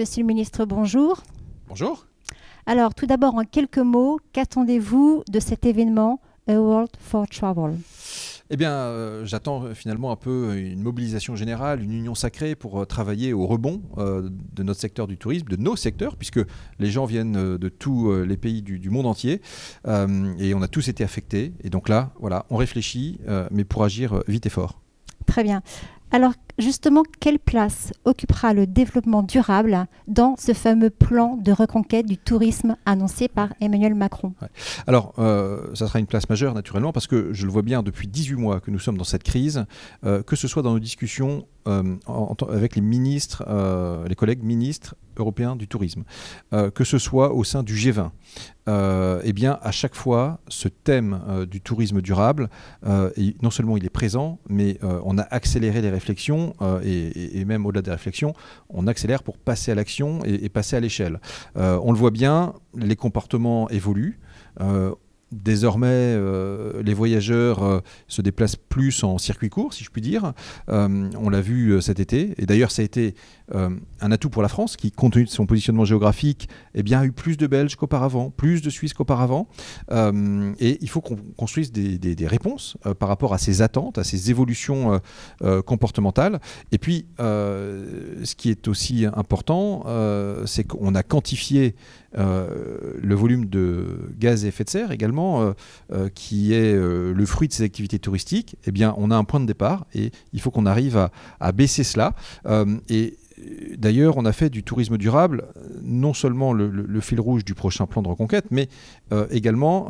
Monsieur le ministre, bonjour. Bonjour. Alors, tout d'abord, en quelques mots, qu'attendez-vous de cet événement World for Travel eh bien, euh, j'attends euh, finalement un peu euh, une mobilisation générale, une union sacrée pour travailler au rebond de notre secteur du tourisme, de nos secteurs, puisque les gens viennent de tous les pays du, du monde entier et on a tous été affectés. Et donc là, voilà, on réfléchit, mais pour agir vite et fort. Très bien. Alors, justement quelle place occupera le développement durable dans ce fameux plan de reconquête du tourisme annoncé par Emmanuel Macron Alors, euh, ça sera une place majeure naturellement parce que je le vois bien depuis 18 mois que nous sommes dans cette crise, euh, que ce soit dans nos discussions euh, avec les ministres, les collègues ministres européens du tourisme, que ce soit au sein du G20. eh bien, à chaque fois, ce thème du tourisme durable, non seulement il est présent, mais on a accéléré les réflexions euh, et, même au-delà des réflexions, on accélère pour passer à l'action et, passer à l'échelle. Euh, on le voit bien, les comportements évoluent. Euh, Désormais, euh, les voyageurs euh, se déplacent plus en circuit court, si je puis dire. Euh, on l'a vu cet été. Et d'ailleurs, ça a été un atout pour la France, qui, compte tenu de son positionnement géographique, eh bien, a eu plus de Belges qu'auparavant, plus de Suisses qu'auparavant. et il faut qu'on construise des réponses par rapport à ces attentes, à ces évolutions comportementales. Et puis, ce qui est aussi important, c'est qu'on a quantifié euh, le volume de gaz à effet de serre également, euh, euh, qui est le fruit de ces activités touristiques, eh bien, on a un point de départ et il faut qu'on arrive à, baisser cela. et D'ailleurs, on a fait du tourisme durable non seulement le, fil rouge du prochain plan de reconquête, mais également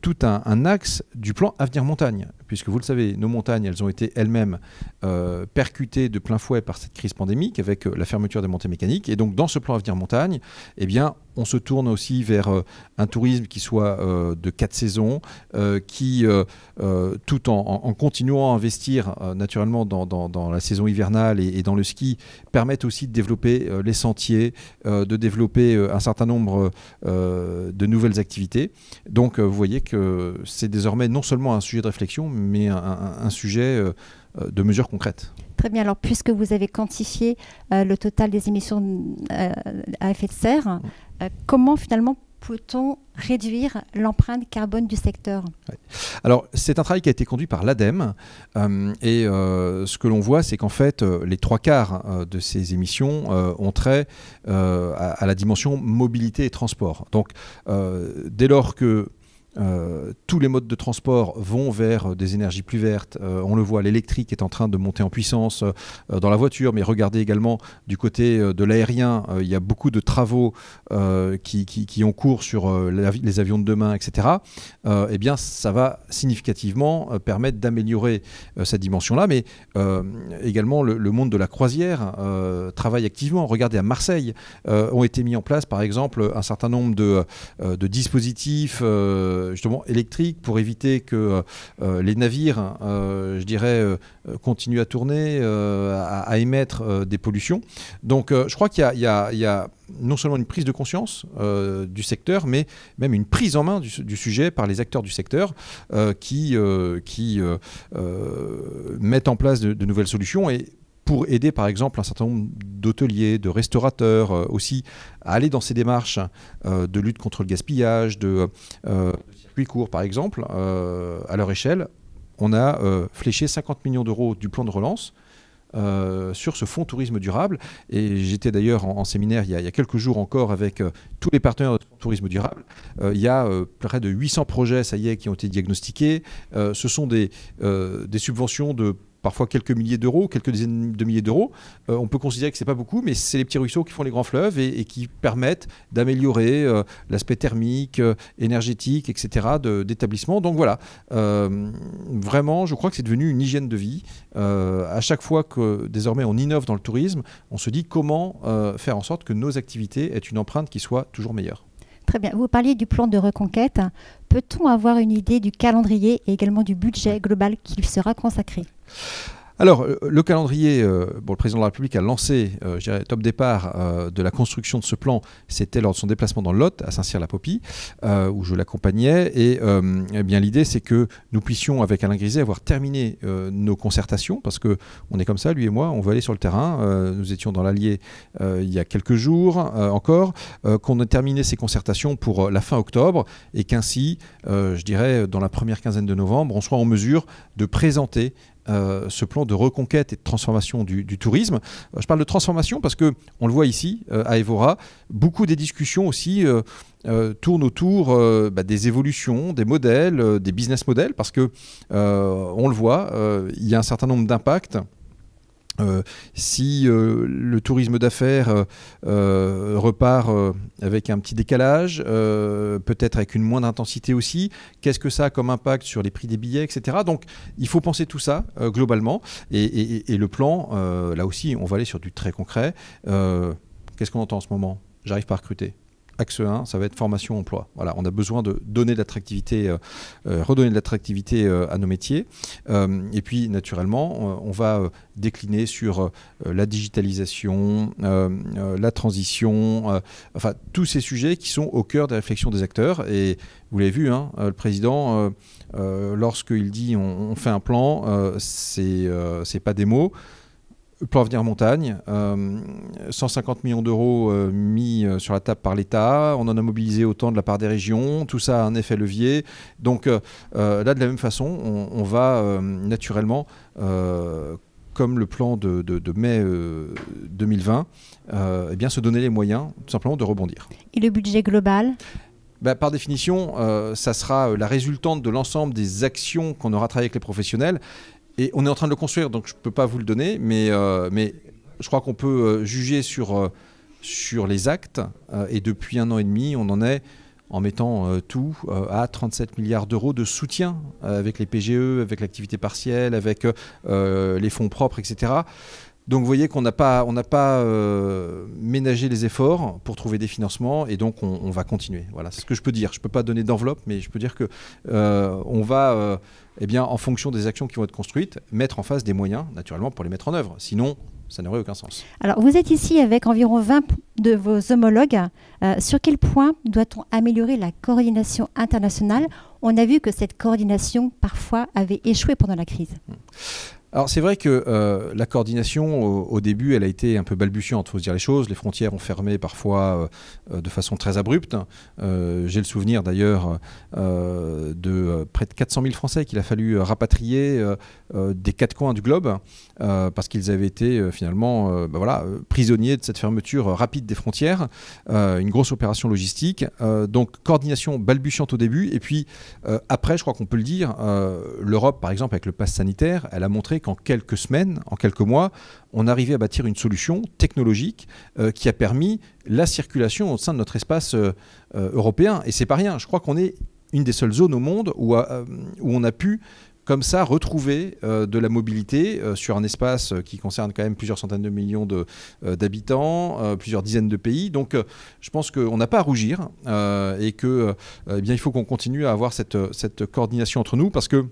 tout un, axe du plan Avenir Montagne puisque vous le savez, nos montagnes, elles ont été elles-mêmes euh, percutées de plein fouet par cette crise pandémique avec euh, la fermeture des montées mécaniques. Et donc, dans ce plan Avenir Montagne, eh bien, on se tourne aussi vers euh, un tourisme qui soit de quatre saisons, qui, tout en, continuant à investir naturellement dans, la saison hivernale et, et, dans le ski, permettent aussi de développer les sentiers, de développer un certain nombre de nouvelles activités. Donc, vous voyez que c'est désormais non seulement un sujet de réflexion, mais un, sujet euh, euh, de mesures concrètes. Très bien, alors puisque vous avez quantifié euh, le total des émissions à effet de serre, mm. comment finalement peut-on réduire l'empreinte carbone du secteur Alors, c'est un travail qui a été conduit par l'ADEME. et ce que l'on voit, c'est qu'en fait, les trois quarts de ces émissions ont trait à, à, la dimension mobilité et transport. Donc, dès lors que euh, tous les modes de transport vont vers euh, des énergies plus vertes. Euh, on le voit, l'électrique est en train de monter en puissance dans la voiture, mais regardez également du côté de l'aérien, il y a beaucoup de travaux qui, ont cours sur les avions de demain, etc. eh bien, ça va significativement permettre d'améliorer cette dimension-là, mais également le, monde de la croisière travaille activement. Regardez à Marseille, ont été mis en place, par exemple, un certain nombre de dispositifs euh, justement électrique pour éviter que euh, euh, les navires, je dirais, continuent à tourner, à, émettre des pollutions. Donc je crois qu'il y, a, non seulement une prise de conscience du secteur, mais même une prise en main du, sujet par les acteurs du secteur qui, mettent en place de, nouvelles solutions pour aider par exemple un certain nombre d'hôteliers, de restaurateurs euh, aussi à aller dans ces démarches euh, de lutte contre le gaspillage, de, court euh, circuits courts par exemple, à leur échelle, on a fléché 50 millions d'euros du plan de relance sur ce fonds tourisme durable. Et j'étais d'ailleurs en, séminaire il y, a, quelques jours encore avec tous les partenaires de tourisme durable. il y a près de 800 projets, ça y est, qui ont été diagnostiqués. ce sont des, des subventions de parfois quelques milliers d'euros, quelques dizaines de milliers d'euros. Euh, on peut considérer que ce n'est pas beaucoup, mais c'est les petits ruisseaux qui font les grands fleuves et, qui permettent d'améliorer euh, l'aspect thermique, euh, énergétique, etc. d'établissements. Donc voilà, vraiment, je crois que c'est devenu une hygiène de vie. à chaque fois que désormais on innove dans le tourisme, on se dit comment faire en sorte que nos activités aient une empreinte qui soit toujours meilleure. Très bien. Vous parliez du plan de reconquête. Peut-on avoir une idée du calendrier et également du budget global qui lui sera consacré alors, euh, le calendrier, euh, le président de la République a lancé, euh, je dirais, top départ de la construction de ce plan, c'était lors de son déplacement dans le Lot, à Saint-Cyr-la-Popie, où je l'accompagnais. Et eh bien, l'idée, c'est que nous puissions, avec Alain Griset, avoir terminé nos concertations, parce que on est comme ça, lui et moi, on veut aller sur le terrain. nous étions dans l'Allier il y a quelques jours encore, qu'on ait terminé ces concertations pour la fin octobre, et qu'ainsi, je dirais, dans la première quinzaine de novembre, on soit en mesure de présenter euh, ce plan de reconquête et de transformation du, tourisme. Euh, je parle de transformation parce que on le voit ici euh, à Evora, beaucoup des discussions aussi tournent autour bah, des évolutions, des modèles, des business models, parce que on le voit, il y a un certain nombre d'impacts euh, si euh, le tourisme d'affaires euh, repart avec un petit décalage, peut-être avec une moindre intensité aussi, qu'est-ce que ça a comme impact sur les prix des billets, etc. Donc il faut penser tout ça globalement. Et, et, le plan, là aussi, on va aller sur du très concret. qu'est-ce qu'on entend en ce moment J'arrive pas à recruter axe 1, ça va être formation emploi. Voilà, on a besoin de donner de l'attractivité, euh, euh, redonner de l'attractivité euh, à nos métiers. et puis naturellement, on, va décliner sur la digitalisation, la transition, enfin tous ces sujets qui sont au cœur des réflexions des acteurs. Et vous l'avez vu, hein, le président, lorsqu'il dit on, fait un plan, c'est pas des mots Plan Venir Montagne, 150 euh, millions d'euros euh, mis euh, sur la table par l'État, on en a mobilisé autant de la part des régions, tout ça a un effet levier. Donc là, de la même façon, on, va naturellement, comme le plan de, mai 2020, eh bien, se donner les moyens tout simplement de rebondir. Et le budget global bah, par définition, ça sera la résultante de l'ensemble des actions qu'on aura travaillées avec les professionnels. Et on est en train de le construire, donc je ne peux pas vous le donner, mais, euh, mais je crois qu'on peut euh, juger sur, euh, sur les actes. et depuis un an et demi, on en est, en mettant tout, à 37 milliards d'euros de soutien avec les PGE, avec l'activité partielle, avec les fonds propres, etc. Donc vous voyez qu'on n'a pas, on n'a pas euh, ménagé les efforts pour trouver des financements et donc on, va continuer. Voilà, c'est ce que je peux dire. Je ne peux pas donner d'enveloppe, mais je peux dire que euh, on va, euh, eh bien, en fonction des actions qui vont être construites, mettre en face des moyens, naturellement, pour les mettre en œuvre. Sinon, ça n'aurait aucun sens. Alors vous êtes ici avec environ 20 de vos homologues. sur quel point doit-on améliorer la coordination internationale On a vu que cette coordination parfois avait échoué pendant la crise. Hum. Alors c'est vrai que euh, la coordination au, début, elle a été un peu balbutiante, faut se dire les choses. Les frontières ont fermé parfois euh, euh, de façon très abrupte. J'ai le souvenir d'ailleurs de près de 400 000 Français qu'il a fallu rapatrier des quatre coins du globe parce qu'ils avaient été finalement bah voilà, prisonniers de cette fermeture rapide des frontières. une grosse opération logistique. donc coordination balbutiante au début et puis après, je crois qu'on peut le dire, l'Europe par exemple avec le pass sanitaire, elle a montré qu'en quelques semaines, en quelques mois, on arrivait à bâtir une solution technologique euh, qui a permis la circulation au sein de notre espace euh, euh, européen. Et c'est pas rien. Je crois qu'on est une des seules zones au monde où, on a pu comme ça retrouver de la mobilité sur un espace qui concerne quand même plusieurs centaines de millions d'habitants, plusieurs dizaines de pays. Donc je pense qu'on n'a pas à rougir et que eh bien, il faut qu'on continue à avoir cette, cette coordination entre nous parce que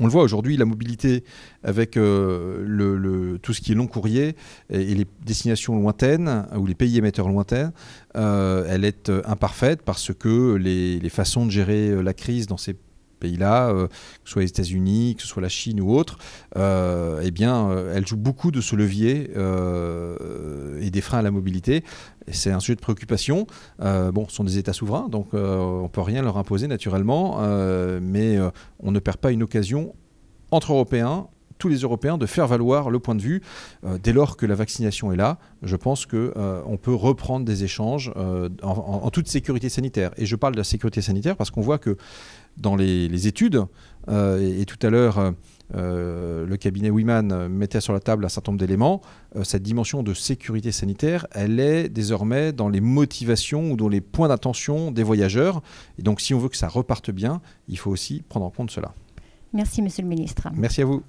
on le voit aujourd'hui, la mobilité avec euh, le, tout ce qui est long courrier et, les destinations lointaines euh, ou les pays émetteurs lointains, euh, elle est imparfaite parce que les, les, façons de gérer la crise dans ces pays-là, euh, que ce soit les États-Unis, que ce soit la Chine ou autre, euh, eh bien, euh, elle joue beaucoup de ce levier et des freins à la mobilité. C'est un sujet de préoccupation. bon, ce sont des États souverains, donc on ne peut rien leur imposer naturellement, mais on ne perd pas une occasion entre Européens tous les Européens de faire valoir le point de vue. dès lors que la vaccination est là, je pense qu'on peut reprendre des échanges en, en, toute sécurité sanitaire. Et je parle de la sécurité sanitaire parce qu'on voit que dans les, études. Euh, et, tout à l'heure, euh, euh, le cabinet Wiman mettait sur la table un certain nombre d'éléments, cette dimension de sécurité sanitaire, elle est désormais dans les motivations ou dans les points d'attention des voyageurs. Et donc si on veut que ça reparte bien, il faut aussi prendre en compte cela. Merci, Monsieur le Ministre. Merci à vous.